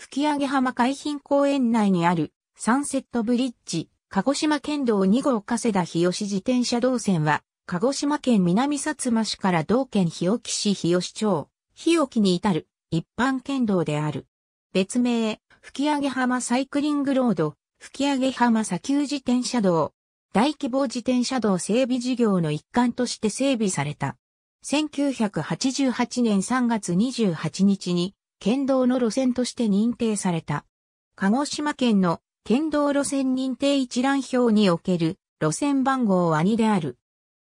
吹上浜海浜公園内にあるサンセットブリッジ、鹿児島県道2号加世田日吉自転車道線は、鹿児島県南薩摩市から道県日置市日吉町、日置に至る一般県道である。別名、吹上浜サイクリングロード、吹上浜砂丘自転車道、大規模自転車道整備事業の一環として整備された。1988年3月28日に県道の路線として認定された。鹿児島県の県道路線認定一覧表における路線番号は2である。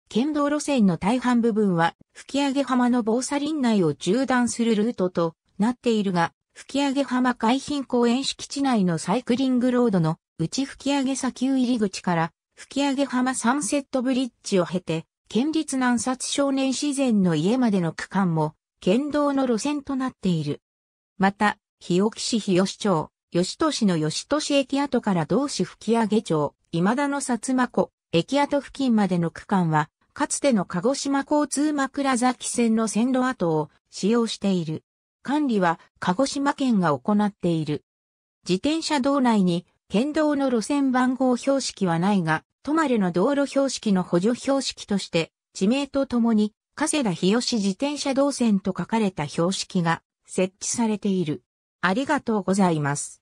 県道路線の大半部分は吹上浜の防砂林内を縦断するルートとなっているが、吹上浜海浜公園敷地内のサイクリングロードの内吹上砂丘入り口から吹上浜サンセットブリッジを経て、県立南殺少年自然の家までの区間も県道の路線となっている。また、日置市日吉町、吉都市の吉都市駅跡から同市吹上町、今田の薩摩湖、駅跡付近までの区間は、かつての鹿児島交通枕崎線の線路跡を使用している。管理は鹿児島県が行っている。自転車道内に県道の路線番号標識はないが、トまれの道路標識の補助標識として、地名とともに、加世田日吉自転車道線と書かれた標識が設置されている。ありがとうございます。